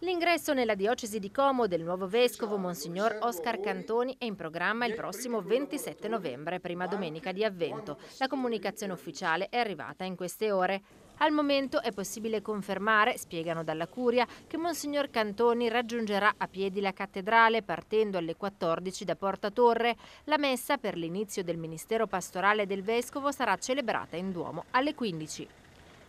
L'ingresso nella diocesi di Como del nuovo vescovo Monsignor Oscar Cantoni è in programma il prossimo 27 novembre, prima domenica di avvento. La comunicazione ufficiale è arrivata in queste ore. Al momento è possibile confermare, spiegano dalla Curia, che Monsignor Cantoni raggiungerà a piedi la cattedrale partendo alle 14 da Porta Torre. La messa per l'inizio del ministero pastorale del Vescovo sarà celebrata in Duomo alle 15.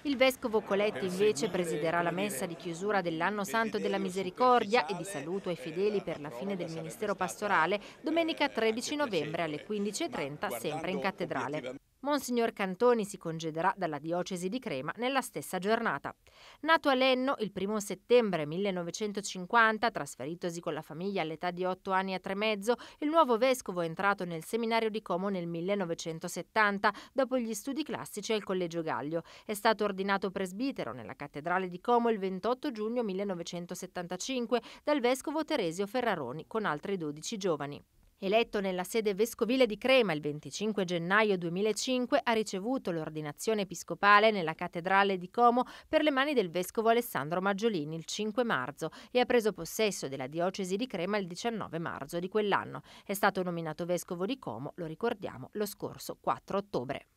Il vescovo Coletti invece presiderà la messa di chiusura dell'anno santo della misericordia e di saluto ai fedeli per la fine del ministero pastorale domenica 13 novembre alle 15.30 sempre in cattedrale. Monsignor Cantoni si congederà dalla diocesi di Crema nella stessa giornata. Nato a Lenno il 1 settembre 1950, trasferitosi con la famiglia all'età di 8 anni e tre mezzo, il nuovo vescovo è entrato nel seminario di Como nel 1970, dopo gli studi classici al Collegio Gaglio. È stato ordinato presbitero nella cattedrale di Como il 28 giugno 1975 dal vescovo Teresio Ferraroni con altri 12 giovani. Eletto nella sede vescovile di Crema il 25 gennaio 2005, ha ricevuto l'ordinazione episcopale nella cattedrale di Como per le mani del vescovo Alessandro Maggiolini il 5 marzo e ha preso possesso della diocesi di Crema il 19 marzo di quell'anno. È stato nominato vescovo di Como, lo ricordiamo, lo scorso 4 ottobre.